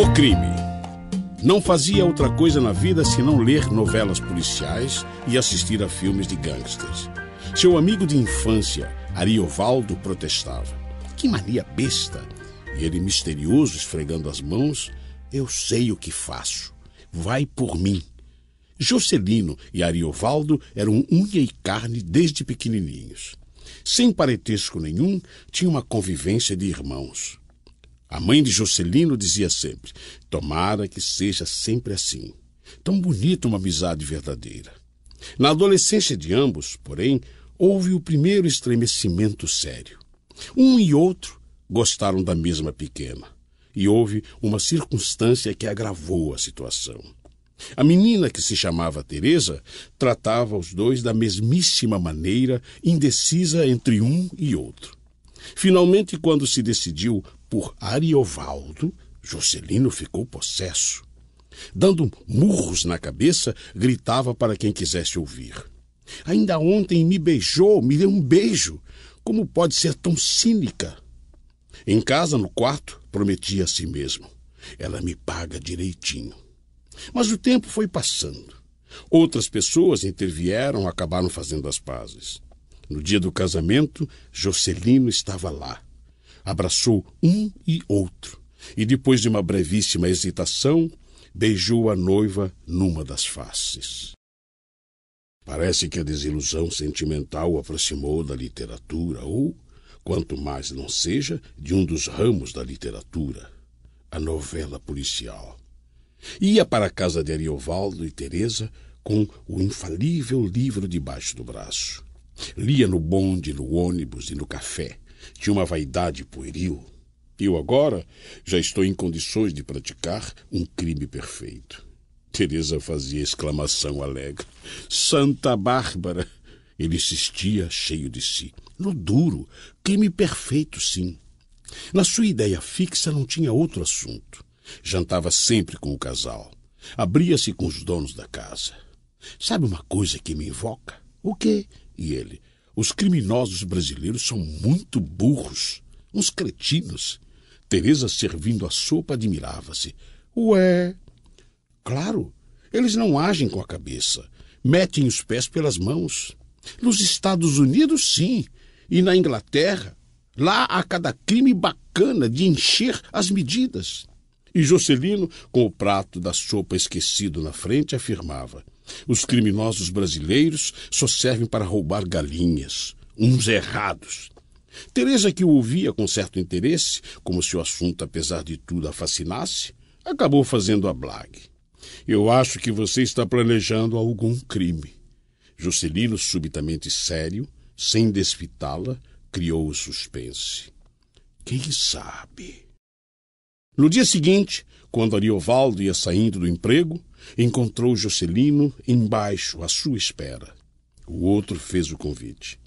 O crime. Não fazia outra coisa na vida senão ler novelas policiais e assistir a filmes de gangsters. Seu amigo de infância, Ariovaldo, protestava. Que mania besta! E ele, misterioso, esfregando as mãos, eu sei o que faço. Vai por mim. Jocelino e Ariovaldo eram unha e carne desde pequenininhos. Sem parentesco nenhum, tinha uma convivência de irmãos. A mãe de Juscelino dizia sempre: Tomara que seja sempre assim. Tão bonita uma amizade verdadeira. Na adolescência de ambos, porém, houve o primeiro estremecimento sério. Um e outro gostaram da mesma pequena. E houve uma circunstância que agravou a situação. A menina que se chamava Teresa tratava os dois da mesmíssima maneira, indecisa entre um e outro. Finalmente, quando se decidiu por Ariovaldo, Juscelino ficou possesso. Dando murros na cabeça, gritava para quem quisesse ouvir. Ainda ontem me beijou, me deu um beijo. Como pode ser tão cínica? Em casa, no quarto, prometia a si mesmo. Ela me paga direitinho. Mas o tempo foi passando. Outras pessoas intervieram, acabaram fazendo as pazes. No dia do casamento, Jocelino estava lá abraçou um e outro, e depois de uma brevíssima hesitação, beijou a noiva numa das faces. Parece que a desilusão sentimental o aproximou da literatura, ou, quanto mais não seja, de um dos ramos da literatura, a novela policial. Ia para a casa de Ariovaldo e Teresa com o infalível livro debaixo do braço. Lia no bonde, no ônibus e no café, de uma vaidade pueril. Eu agora já estou em condições de praticar um crime perfeito. Teresa fazia exclamação alegre. Santa Bárbara! Ele insistia, cheio de si. No duro, crime perfeito, sim. Na sua ideia fixa não tinha outro assunto. Jantava sempre com o casal. Abria-se com os donos da casa. Sabe uma coisa que me invoca? O quê? E ele, os criminosos brasileiros são muito burros, uns cretinos. Teresa, servindo a sopa, admirava-se. Ué, claro, eles não agem com a cabeça, metem os pés pelas mãos. Nos Estados Unidos, sim, e na Inglaterra, lá há cada crime bacana de encher as medidas. E Juscelino, com o prato da sopa esquecido na frente, afirmava: os criminosos brasileiros só servem para roubar galinhas, uns errados. Teresa, que o ouvia com certo interesse, como se o assunto, apesar de tudo, a fascinasse, acabou fazendo a blague. Eu acho que você está planejando algum crime. Juscelino, subitamente sério, sem desfitá-la, criou o suspense. Quem sabe? No dia seguinte, quando Ariovaldo ia saindo do emprego, Encontrou Juscelino embaixo, à sua espera. O outro fez o convite.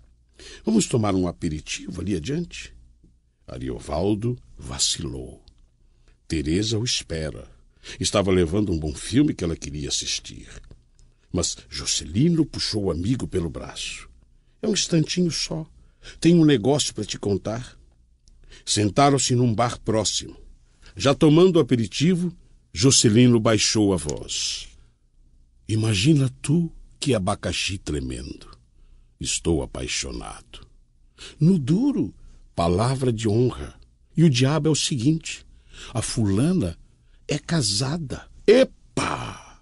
Vamos tomar um aperitivo ali adiante? Ariovaldo vacilou. Teresa o espera. Estava levando um bom filme que ela queria assistir. Mas Juscelino puxou o amigo pelo braço. É um instantinho só. Tenho um negócio para te contar. Sentaram-se num bar próximo. Já tomando o aperitivo, Juscelino baixou a voz. Imagina tu que abacaxi tremendo. Estou apaixonado. No duro, palavra de honra. E o diabo é o seguinte: a fulana é casada. Epa!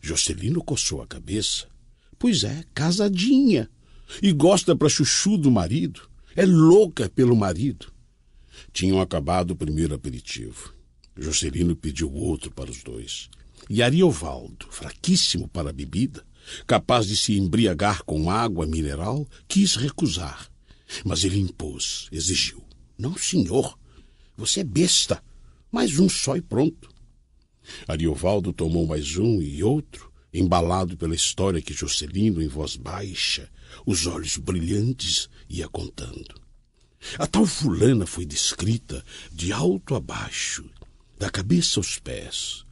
Juscelino coçou a cabeça. Pois é, casadinha. E gosta para chuchu do marido. É louca pelo marido. Tinham acabado o primeiro aperitivo Juscelino pediu outro para os dois. E Ariovaldo, fraquíssimo para a bebida, capaz de se embriagar com água mineral, quis recusar. Mas ele impôs, exigiu. Não, senhor. Você é besta. Mais um só e pronto. Ariovaldo tomou mais um e outro, embalado pela história que Juscelino, em voz baixa, os olhos brilhantes, ia contando. A tal fulana foi descrita de alto a baixo, da cabeça aos pés.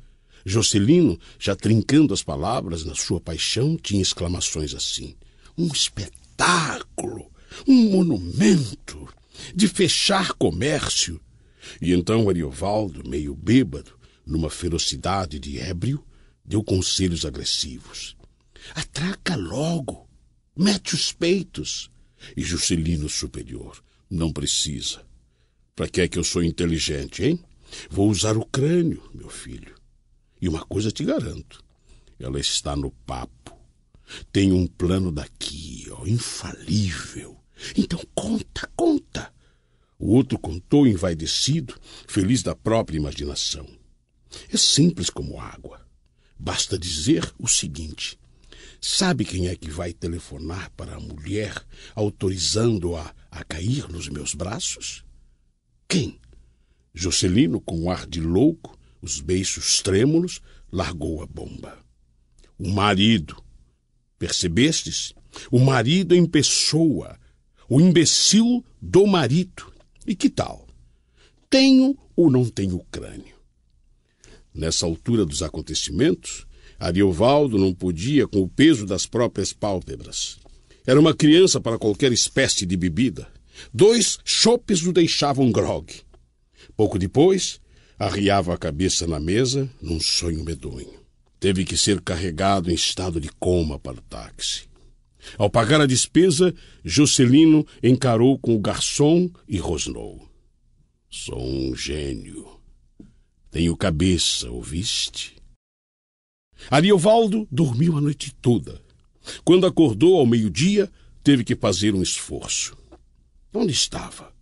Jocelino, já trincando as palavras na sua paixão, tinha exclamações assim: um espetáculo, um monumento, de fechar comércio. E então Ariovaldo, meio bêbado, numa ferocidade de ébrio, deu conselhos agressivos. Atraca logo! Mete os peitos! E Juscelino Superior, não precisa. Para que é que eu sou inteligente, hein? Vou usar o crânio, meu filho. E uma coisa te garanto: ela está no papo. Tem um plano daqui, ó, infalível. Então conta, conta. O outro contou envaidecido, feliz da própria imaginação. É simples como água. Basta dizer o seguinte: sabe quem é que vai telefonar para a mulher autorizando-a a cair nos meus braços? Quem? Juscelino, com um ar de louco, os beiços trêmulos, largou a bomba. O marido. Percebestes? O marido em pessoa. O imbecil do marido. E que tal? Tenho ou não tenho crânio? Nessa altura dos acontecimentos, Ariovaldo não podia com o peso das próprias pálpebras. Era uma criança para qualquer espécie de bebida. Dois chopes o deixavam grogue. Pouco depois, arriava a cabeça na mesa num sonho medonho. Teve que ser carregado em estado de coma para o táxi. Ao pagar a despesa, Juscelino encarou com o garçom e rosnou. Sou um gênio. Tenho cabeça, ouviste? Ariovaldo dormiu a noite toda. Quando acordou ao meio-dia, teve que fazer um esforço. Onde estava?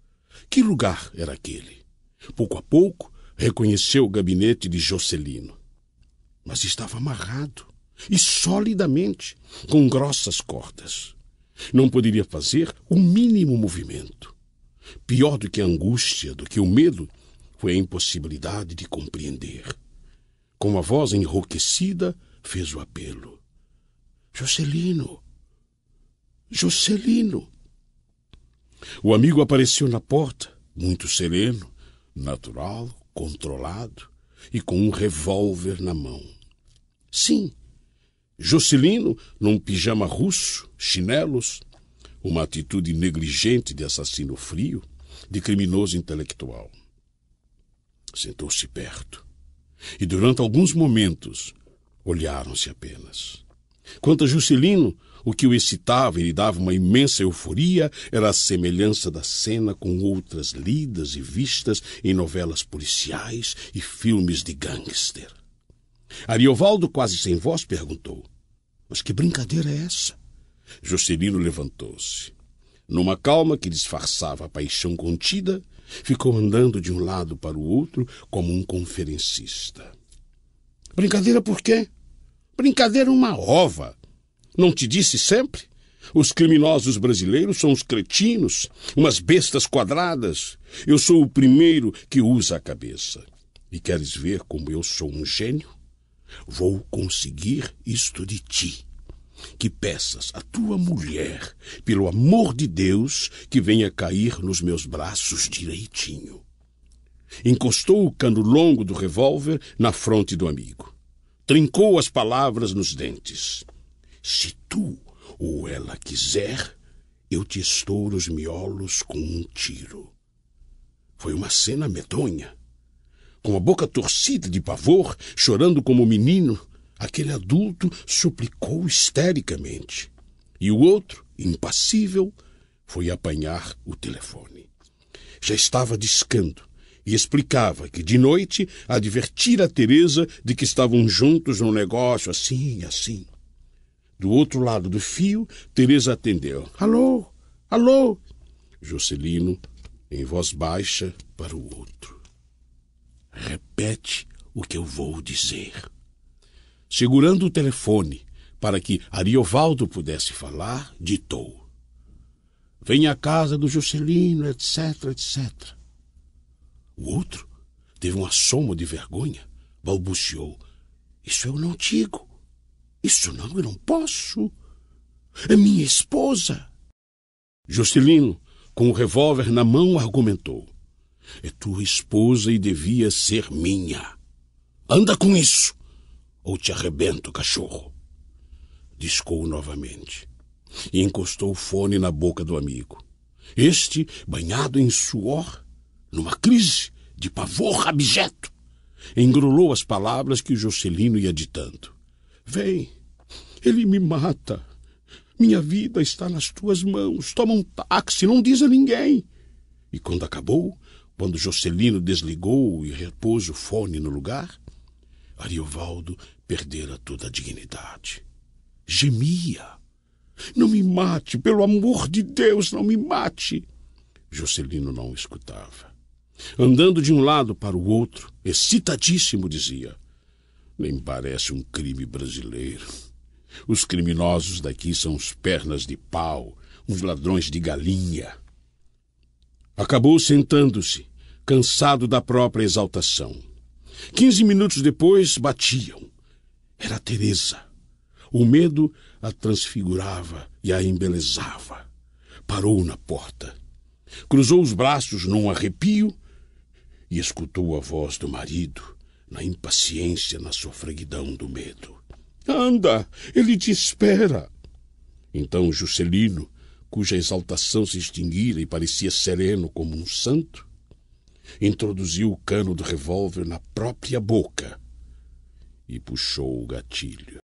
Que lugar era aquele? Pouco a pouco, reconheceu o gabinete de Jocelino. Mas estava amarrado, e solidamente, com grossas cordas. Não poderia fazer o mínimo movimento. Pior do que a angústia, do que o medo, foi a impossibilidade de compreender. Com a voz enrouquecida, fez o apelo. Jocelino! Jocelino! O amigo apareceu na porta, muito sereno, natural, controlado e com um revólver na mão. Sim, Jocelino, num pijama russo, chinelos, uma atitude negligente de assassino frio, de criminoso intelectual. Sentou-se perto e, durante alguns momentos, olharam-se apenas. Quanto a Juscelino, o que o excitava e lhe dava uma imensa euforia era a semelhança da cena com outras lidas e vistas em novelas policiais e filmes de gangster. Ariovaldo, quase sem voz, perguntou: Mas que brincadeira é essa? Juscelino levantou-se. Numa calma que disfarçava a paixão contida, ficou andando de um lado para o outro como um conferencista. Brincadeira por quê? Brincadeira é uma ova. Não te disse sempre? Os criminosos brasileiros são os cretinos, umas bestas quadradas. Eu sou o primeiro que usa a cabeça. E queres ver como eu sou um gênio? Vou conseguir isto de ti. Que peças a tua mulher, pelo amor de Deus, que venha cair nos meus braços direitinho. Encostou o cano longo do revólver na fronte do amigo. Trincou as palavras nos dentes. Se tu ou ela quiser, eu te estouro os miolos com um tiro. Foi uma cena medonha. Com a boca torcida de pavor, chorando como menino, aquele adulto suplicou histericamente. E o outro, impassível, foi apanhar o telefone. Já estava discando e explicava que de noite advertira a Teresa de que estavam juntos num negócio assim, assim. Do outro lado do fio, Teresa atendeu. Alô? Alô? Juscelino, em voz baixa, para o outro. Repete o que eu vou dizer. Segurando o telefone para que Ariovaldo pudesse falar, ditou. Venha à casa do Juscelino, etc, etc. O outro teve um assomo de vergonha, balbuciou. Isso eu não digo. Isso não, eu não posso. É minha esposa. Juscelino, com o revólver na mão, argumentou. É tua esposa e devia ser minha. Anda com isso, ou te arrebento, cachorro. Discou novamente e encostou o fone na boca do amigo. Este, banhado em suor, numa crise de pavor abjeto, engrolou as palavras que Juscelino ia ditando. Vem, ele me mata. Minha vida está nas tuas mãos. Toma um táxi, não diz a ninguém. E quando acabou, quando Jocelino desligou e repôs o fone no lugar, Ariovaldo perdera toda a dignidade. Gemia. Não me mate, pelo amor de Deus, não me mate. Jocelino não escutava. Andando de um lado para o outro, excitadíssimo, dizia: nem parece um crime brasileiro. Os criminosos daqui são os pernas de pau, uns ladrões de galinha. Acabou sentando-se, cansado da própria exaltação. Quinze minutos depois batiam. Era Teresa. O medo a transfigurava e a embelezava. Parou na porta. Cruzou os braços num arrepio e escutou a voz do marido na impaciência, na sofreguidão do medo. Anda! Ele te espera! Então Juscelino, cuja exaltação se extinguira e parecia sereno como um santo, introduziu o cano do revólver na própria boca e puxou o gatilho.